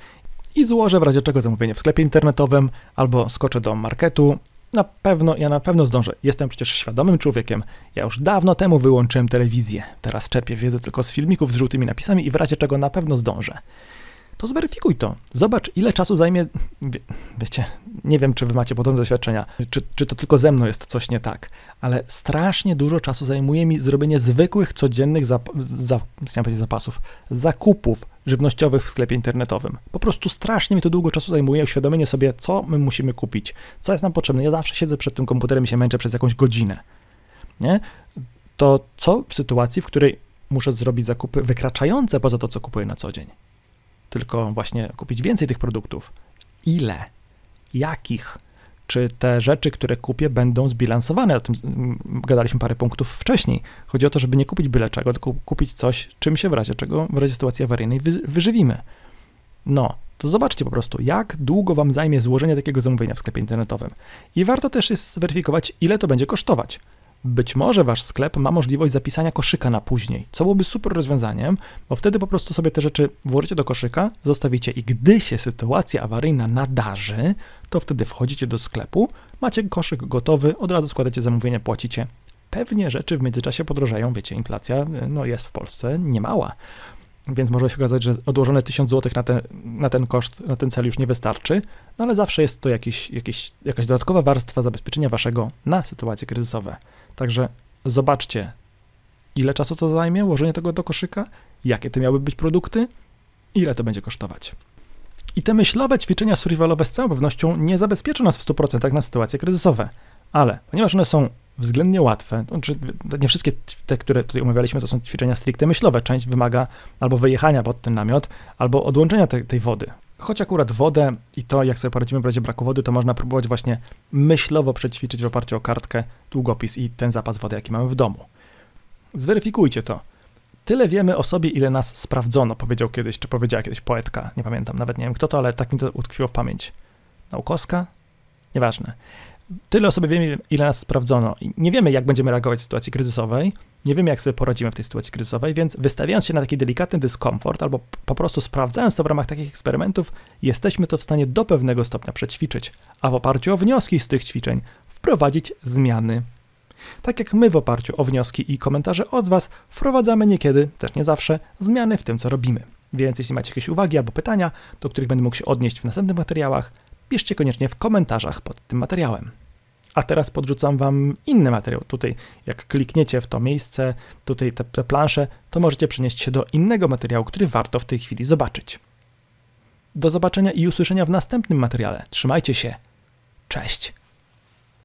i złożę w razie czego zamówienie w sklepie internetowym, albo skoczę do marketu na pewno, ja na pewno zdążę. Jestem przecież świadomym człowiekiem. Ja już dawno temu wyłączyłem telewizję. Teraz czerpię wiedzę tylko z filmików z żółtymi napisami i w razie czego na pewno zdążę. To zweryfikuj to. Zobacz, ile czasu zajmie. Wie, wiecie, nie wiem, czy wy macie podobne doświadczenia, czy, czy to tylko ze mną jest coś nie tak, ale strasznie dużo czasu zajmuje mi zrobienie zwykłych, codziennych zap... Za... zapasów, zakupów, żywnościowych w sklepie internetowym. Po prostu strasznie mi to długo czasu zajmuje uświadomienie sobie, co my musimy kupić, co jest nam potrzebne. Ja zawsze siedzę przed tym komputerem i się męczę przez jakąś godzinę. Nie? To co w sytuacji, w której muszę zrobić zakupy wykraczające poza to, co kupuję na co dzień? Tylko właśnie kupić więcej tych produktów. Ile? Jakich? czy te rzeczy, które kupię, będą zbilansowane. O tym gadaliśmy parę punktów wcześniej. Chodzi o to, żeby nie kupić byle czego, tylko kupić coś, czym się w razie czego, w razie sytuacji awaryjnej wy, wyżywimy. No, to zobaczcie po prostu, jak długo Wam zajmie złożenie takiego zamówienia w sklepie internetowym. I warto też jest zweryfikować, ile to będzie kosztować. Być może wasz sklep ma możliwość zapisania koszyka na później, co byłoby super rozwiązaniem, bo wtedy po prostu sobie te rzeczy włożycie do koszyka, zostawicie i gdy się sytuacja awaryjna nadarzy, to wtedy wchodzicie do sklepu, macie koszyk gotowy, od razu składacie zamówienie, płacicie. Pewnie rzeczy w międzyczasie podrożeją, wiecie, inflacja no, jest w Polsce niemała więc może się okazać, że odłożone 1000 zł na ten, na ten koszt, na ten cel już nie wystarczy, no ale zawsze jest to jakiś, jakiś, jakaś dodatkowa warstwa zabezpieczenia waszego na sytuacje kryzysowe. Także zobaczcie, ile czasu to zajmie łożenie tego do koszyka, jakie to miały być produkty, ile to będzie kosztować. I te myślowe ćwiczenia survivalowe z całą pewnością nie zabezpieczą nas w 100% na sytuacje kryzysowe, ale ponieważ one są względnie łatwe, znaczy nie wszystkie te, które tutaj omawialiśmy, to są ćwiczenia stricte myślowe, część wymaga albo wyjechania pod ten namiot, albo odłączenia te, tej wody, choć akurat wodę i to, jak sobie poradzimy w razie braku wody, to można próbować właśnie myślowo przećwiczyć w oparciu o kartkę, długopis i ten zapas wody, jaki mamy w domu. Zweryfikujcie to. Tyle wiemy o sobie, ile nas sprawdzono, powiedział kiedyś, czy powiedziała kiedyś poetka, nie pamiętam, nawet nie wiem kto to, ale tak mi to utkwiło w pamięć. Naukowska? Nieważne tyle o sobie wiemy, ile nas sprawdzono. Nie wiemy, jak będziemy reagować w sytuacji kryzysowej, nie wiemy, jak sobie poradzimy w tej sytuacji kryzysowej, więc wystawiając się na taki delikatny dyskomfort, albo po prostu sprawdzając to w ramach takich eksperymentów, jesteśmy to w stanie do pewnego stopnia przećwiczyć, a w oparciu o wnioski z tych ćwiczeń wprowadzić zmiany. Tak jak my w oparciu o wnioski i komentarze od Was wprowadzamy niekiedy, też nie zawsze, zmiany w tym, co robimy. Więc jeśli macie jakieś uwagi albo pytania, do których będę mógł się odnieść w następnych materiałach, piszcie koniecznie w komentarzach pod tym materiałem. A teraz podrzucam Wam inny materiał. Tutaj, jak klikniecie w to miejsce, tutaj te, te plansze, to możecie przenieść się do innego materiału, który warto w tej chwili zobaczyć. Do zobaczenia i usłyszenia w następnym materiale. Trzymajcie się. Cześć.